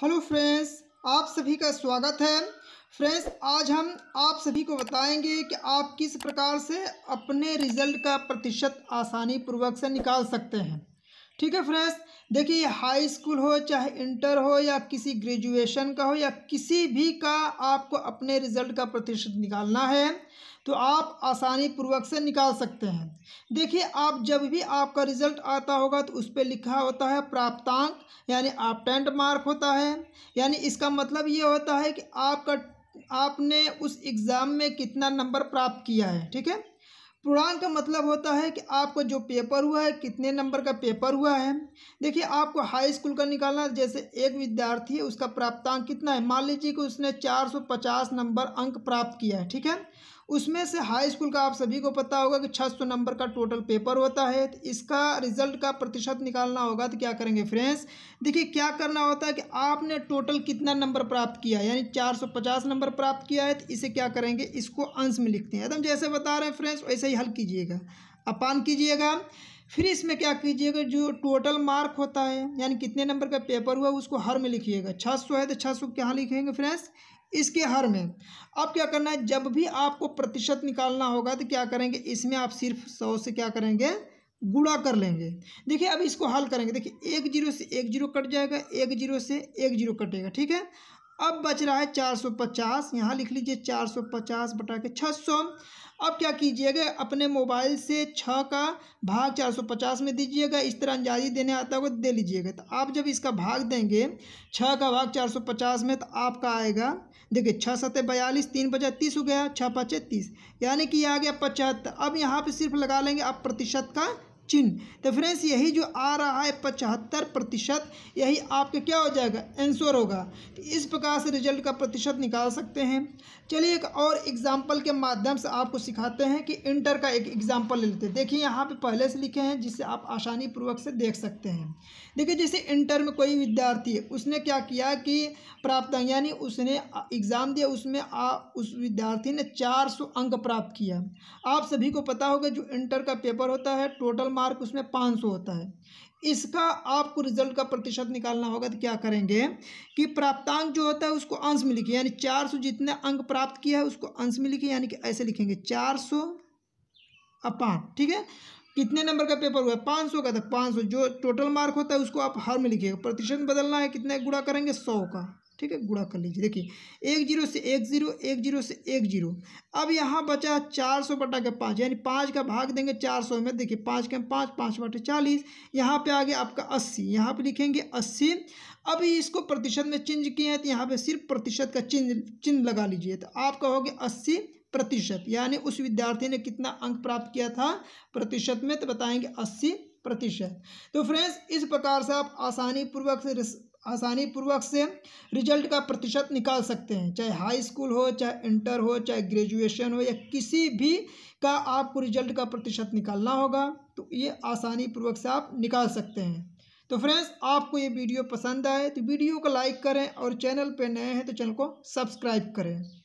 hello friends आप सभी का स्वागत है फ्रेंड्स आज हम आप सभी को बताएंगे कि आप किस प्रकार से अपने रिजल्ट का प्रतिशत आसानी पूर्वक से निकाल सकते हैं ठीक है फ्रेंड्स देखिए हाई स्कूल हो चाहे इंटर हो या किसी ग्रेजुएशन का हो या किसी भी का आपको अपने रिजल्ट का प्रतिशत निकालना है तो आप आसानी पूर्वक से निकाल सकते हैं देखिए आप जब भी आपका रिजल्ट आता होगा तो उस पर लिखा होता है प्राप्तांक यानी आप टेंट मार्क होता है यानी इसका मतलब ये होता है कि आपका आपने उस एग्ज़ाम में कितना नंबर प्राप्त किया है ठीक है पूर्णांक का मतलब होता है कि आपको जो पेपर हुआ है कितने नंबर का पेपर हुआ है देखिए आपको हाई स्कूल का निकालना है जैसे एक विद्यार्थी है उसका प्राप्तांक कितना है मान लीजिए कि उसने 450 नंबर अंक प्राप्त किया है ठीक है उसमें से हाई स्कूल का आप सभी को पता होगा कि 600 नंबर का टोटल पेपर होता है तो इसका रिजल्ट का प्रतिशत निकालना होगा तो क्या करेंगे फ्रेंड्स देखिए क्या करना होता है कि आपने टोटल कितना नंबर प्राप्त किया यानी 450 नंबर प्राप्त किया है तो इसे क्या करेंगे इसको अंश में लिखते हैं एकदम जैसे बता रहे हैं फ्रेंड्स वैसे ही हल कीजिएगा अपान कीजिएगा फिर इसमें क्या कीजिएगा जो टोटल मार्क होता है यानी कितने नंबर का पेपर हुआ उसको हर में लिखिएगा छः सौ है तो छः सौ कहाँ लिखेंगे फ्रेंड्स इसके हर में अब क्या करना है जब भी आपको प्रतिशत निकालना होगा तो क्या करेंगे इसमें आप सिर्फ सौ से क्या करेंगे गुड़ा कर लेंगे देखिए अब इसको हल करेंगे देखिए एक जीरो से एक जीरो कट जाएगा एक जीरो से एक जीरो कटेगा ठीक है अब बच रहा है चार सौ पचास यहाँ लिख लीजिए चार सौ पचास बटा के छः सौ अब क्या कीजिएगा अपने मोबाइल से छः का भाग चार सौ पचास में दीजिएगा इस तरह अंजाजी देने आता है वो तो दे लीजिएगा तो आप जब इसका भाग देंगे छः का भाग चार सौ पचास में तो आपका आएगा देखिए छः सतह बयालीस तीन बचा तीस हो गया छः पचे तीस यानी कि आ गया पचहत्तर अब यहाँ पर सिर्फ लगा लेंगे आप प्रतिशत का चिन्ह तो फ्रेंड्स यही जो आ रहा है पचहत्तर प्रतिशत यही आपके क्या हो जाएगा आंसर होगा तो इस प्रकार से रिजल्ट का प्रतिशत निकाल सकते हैं चलिए एक और एग्जाम्पल के माध्यम से आपको सिखाते हैं कि इंटर का एक एग्जाम्पल ले लेते हैं देखिए यहाँ पे पहले से लिखे हैं जिसे आप आसानी पूर्वक से देख सकते हैं देखिए जैसे इंटर में कोई विद्यार्थी है उसने क्या किया कि प्राप्त यानी उसने एग्ज़ाम दिया उसमें आ उस विद्यार्थी ने चार अंक प्राप्त किया आप सभी को पता होगा जो इंटर का पेपर होता है टोटल मार्क उसमें पाँच सौ होता है इसका आपको रिजल्ट का प्रतिशत निकालना होगा तो क्या करेंगे कि प्राप्तांक जो होता है उसको अंश में लिखिए यानी चार सौ जितने अंक प्राप्त किया है उसको अंश में लिखिए यानी कि ऐसे लिखेंगे चार सौ अपान ठीक है कितने नंबर का पेपर हुआ है पाँच सौ का था पाँच सौ जो टोटल मार्क होता है उसको आप हर में लिखिएगा प्रतिशत बदलना है कितने गुड़ा करेंगे सौ का ठीक है गुड़ा कर लीजिए देखिए एक जीरो से एक जीरो एक जीरो से एक जीरो अब यहाँ बचा चार सौ बटा के पाँच यानी पाँच का भाग देंगे चार सौ में देखिए पाँच के पाँच पाँच बटे चालीस यहाँ पे आ गया आपका अस्सी यहाँ पे लिखेंगे अस्सी अभी इसको प्रतिशत में चिन्ह किए हैं तो यहाँ पे सिर्फ प्रतिशत का चिन्ह चिन्ह लगा लीजिए तो आप कहोगे अस्सी प्रतिशत यानी उस विद्यार्थी ने कितना अंक प्राप्त किया था प्रतिशत में तो बताएंगे अस्सी प्रतिशत तो फ्रेंड्स इस प्रकार से आप आसानी पूर्वक से आसानी पूर्वक से रिजल्ट का प्रतिशत निकाल सकते हैं चाहे हाई स्कूल हो चाहे इंटर हो चाहे ग्रेजुएशन हो या किसी भी का आपको रिजल्ट का प्रतिशत निकालना होगा तो ये आसानी पूर्वक से आप निकाल सकते हैं तो फ्रेंड्स आपको ये वीडियो पसंद आए तो वीडियो को लाइक करें और चैनल पर नए हैं तो चैनल को सब्सक्राइब करें